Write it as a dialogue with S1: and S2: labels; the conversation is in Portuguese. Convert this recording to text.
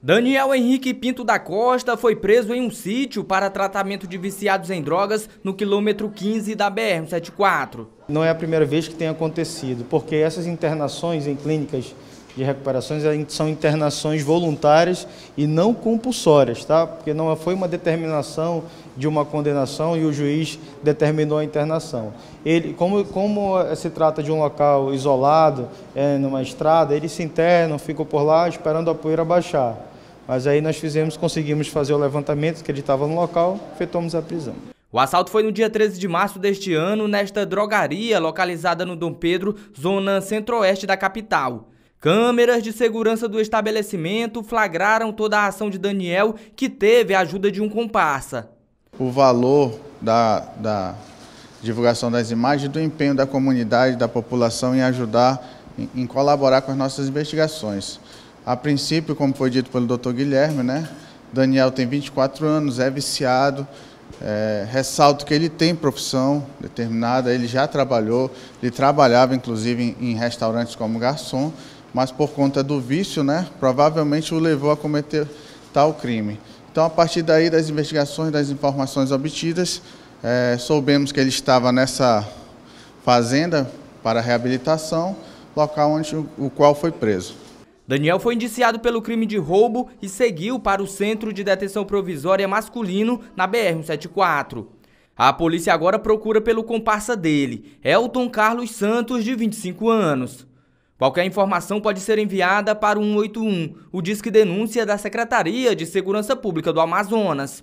S1: Daniel Henrique Pinto da Costa foi preso em um sítio para tratamento de viciados em drogas no quilômetro 15 da BR-74.
S2: Não é a primeira vez que tem acontecido, porque essas internações em clínicas de recuperações são internações voluntárias e não compulsórias, tá? Porque não foi uma determinação de uma condenação e o juiz determinou a internação. Ele, como, como se trata de um local isolado, é, numa estrada, eles se internam, ficam por lá esperando a poeira baixar. Mas aí nós fizemos, conseguimos fazer o levantamento que ele estava no local, efetuamos a prisão.
S1: O assalto foi no dia 13 de março deste ano, nesta drogaria localizada no Dom Pedro, zona centro-oeste da capital. Câmeras de segurança do estabelecimento flagraram toda a ação de Daniel, que teve a ajuda de um comparsa.
S3: O valor da, da divulgação das imagens, do empenho da comunidade, da população em ajudar, em, em colaborar com as nossas investigações. A princípio, como foi dito pelo doutor Guilherme, né, Daniel tem 24 anos, é viciado, é, ressalto que ele tem profissão determinada, ele já trabalhou, ele trabalhava inclusive em, em restaurantes como garçom, mas por conta do vício, né, provavelmente o levou a cometer tal crime. Então, a partir daí, das investigações, das informações obtidas, é, soubemos que ele estava nessa fazenda para reabilitação, local onde o qual foi preso.
S1: Daniel foi indiciado pelo crime de roubo e seguiu para o Centro de Detenção Provisória Masculino, na BR-174. A polícia agora procura pelo comparsa dele, Elton Carlos Santos, de 25 anos. Qualquer informação pode ser enviada para o 181, o Disque Denúncia da Secretaria de Segurança Pública do Amazonas.